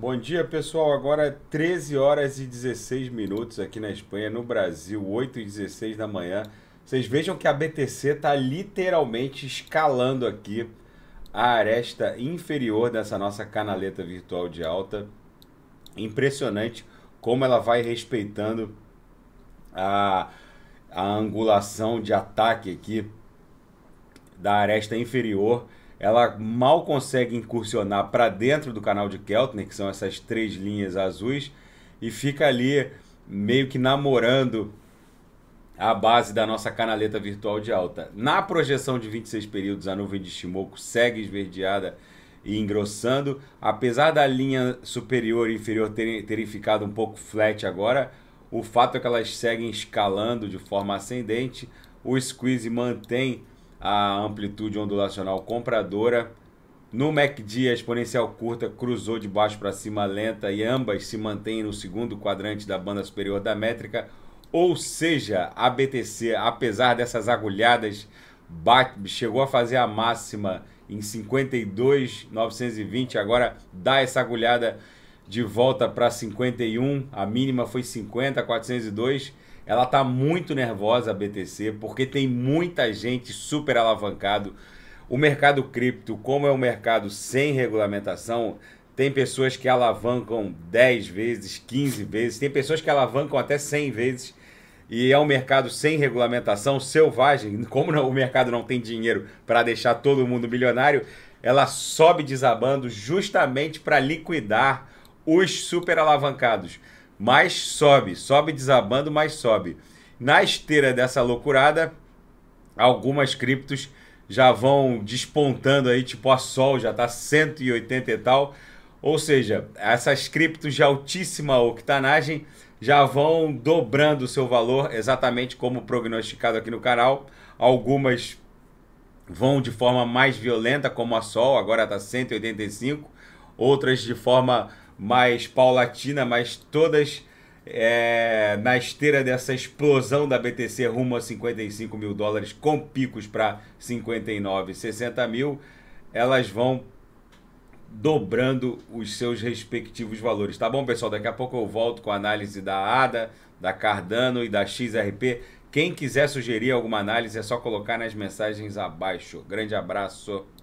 Bom dia, pessoal. Agora é 13 horas e 16 minutos aqui na Espanha, no Brasil, 8 e 16 da manhã. Vocês vejam que a BTC está literalmente escalando aqui a aresta inferior dessa nossa canaleta virtual de alta. Impressionante como ela vai respeitando a, a angulação de ataque aqui da aresta inferior ela mal consegue incursionar para dentro do canal de Keltner, que são essas três linhas azuis, e fica ali meio que namorando a base da nossa canaleta virtual de alta. Na projeção de 26 períodos, a nuvem de Shimoku segue esverdeada e engrossando, apesar da linha superior e inferior terem, terem ficado um pouco flat agora, o fato é que elas seguem escalando de forma ascendente, o squeeze mantém a amplitude ondulacional compradora. No MACD, a exponencial curta cruzou de baixo para cima lenta e ambas se mantêm no segundo quadrante da banda superior da métrica, ou seja, a BTC, apesar dessas agulhadas, bate, chegou a fazer a máxima em 52,920, agora dá essa agulhada de volta para 51, a mínima foi 50,402 ela tá muito nervosa a BTC porque tem muita gente super alavancado. O mercado cripto, como é um mercado sem regulamentação, tem pessoas que alavancam 10 vezes, 15 vezes, tem pessoas que alavancam até 100 vezes. E é um mercado sem regulamentação, selvagem. Como não, o mercado não tem dinheiro para deixar todo mundo milionário, ela sobe desabando justamente para liquidar os super alavancados mas sobe, sobe desabando, mas sobe. Na esteira dessa loucurada, algumas criptos já vão despontando aí, tipo a Sol já está 180 e tal. Ou seja, essas criptos de altíssima octanagem já vão dobrando o seu valor, exatamente como prognosticado aqui no canal. Algumas vão de forma mais violenta, como a Sol, agora está 185, outras de forma mais paulatina, mas todas é, na esteira dessa explosão da BTC rumo a 55 mil dólares, com picos para 59, 60 mil, elas vão dobrando os seus respectivos valores. Tá bom, pessoal? Daqui a pouco eu volto com a análise da ADA, da Cardano e da XRP. Quem quiser sugerir alguma análise é só colocar nas mensagens abaixo. Grande abraço.